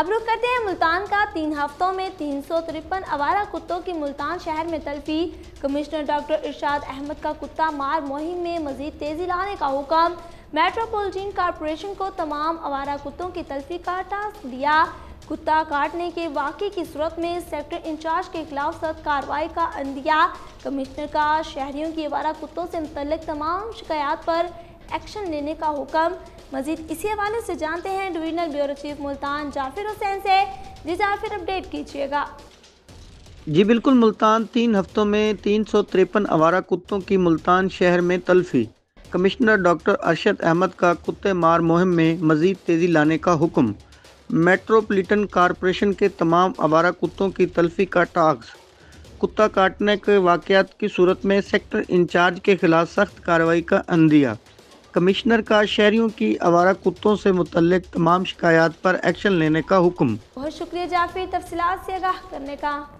अब रुख करते हैं मुल्तान का तीन हफ्तों में तीन सौ तिरपन आवारा कुत्तों की मुल्तान शहर में तलफी कमिश्नर डॉक्टर इरशाद अहमद का कुत्ता मार मुहिम में मजीद तेजी लाने का हुक्म मेट्रोपोलिटन कॉरपोरेशन को तमाम आवारा कुत्तों की तलफी का टास्क दिया कुत्ता काटने के वाक़े की सूरत में सेक्टर इंचार्ज के खिलाफ सख्त कार्रवाई का अंदिया कमिश्नर का शहरियों की आवारा कुत्तों से मुतल तमाम शिकायत पर एक्शन लेने का हुक्म मजीद इसी हवाले से जानते हैं divisional bureau chief Multan Jafir Hussain से जी जाफिर अपडेट कीजिएगा जी बिल्कुल मुल्तान तीन हफ्तों में तीन सौ तिरपन आवारा कुत्तों की मुल्तान शहर में तलफी कमिश्नर डॉक्टर अरशद अहमद का कुत्ते मार मुहिम में मज़ीद तेज़ी लाने का हुक्म मेट्रोपोलिटन कॉरपोरेशन के तमाम आवारा कुत्तों की तलफी का टास्क कुत्ता काटने के वाकयात की सूरत में सेक्टर इंचार्ज के खिलाफ सख्त कार्रवाई का अंदिया कमिश्नर का शहरियों की आवारा कुत्तों से मुतलिक तमाम शिकायत पर एक्शन लेने का हुक्म बहुत शुक्रिया जाफिर तफसी आगाह करने का